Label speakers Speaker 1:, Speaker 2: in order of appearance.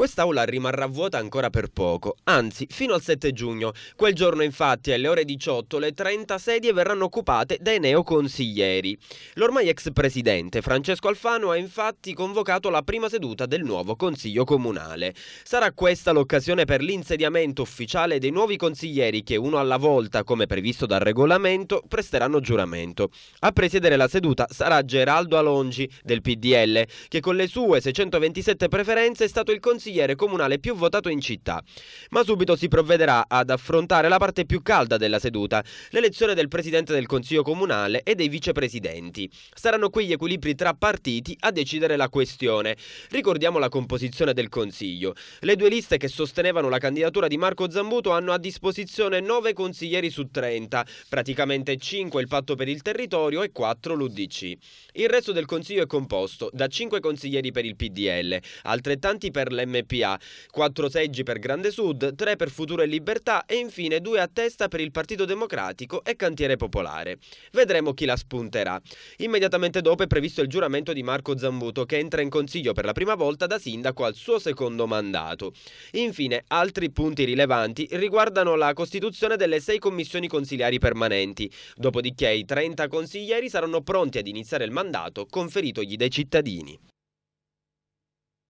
Speaker 1: Quest'aula rimarrà vuota ancora per poco, anzi fino al 7 giugno. Quel giorno infatti alle ore 18 le 30 sedie verranno occupate dai neoconsiglieri. L'ormai ex presidente Francesco Alfano ha infatti convocato la prima seduta del nuovo Consiglio Comunale. Sarà questa l'occasione per l'insediamento ufficiale dei nuovi consiglieri che uno alla volta, come previsto dal regolamento, presteranno giuramento. A presiedere la seduta sarà Geraldo Alongi del PDL, che con le sue 627 preferenze è stato il consigliere consigliere comunale più votato in città. Ma subito si provvederà ad affrontare la parte più calda della seduta, l'elezione del presidente del Consiglio Comunale e dei vicepresidenti. Saranno qui gli equilibri tra partiti a decidere la questione. Ricordiamo la composizione del Consiglio. Le due liste che sostenevano la candidatura di Marco Zambuto hanno a disposizione 9 consiglieri su 30, praticamente 5 il patto per il territorio e 4 l'UDC. Il resto del Consiglio è composto da 5 consiglieri per il PDL, altrettanti per l'M MPA, quattro seggi per Grande Sud, tre per Futuro e Libertà e infine due a testa per il Partito Democratico e Cantiere Popolare. Vedremo chi la spunterà. Immediatamente dopo è previsto il giuramento di Marco Zambuto che entra in consiglio per la prima volta da sindaco al suo secondo mandato. Infine, altri punti rilevanti riguardano la costituzione delle sei commissioni consigliari permanenti, dopodiché i 30 consiglieri saranno pronti ad iniziare il mandato conferitogli dai cittadini.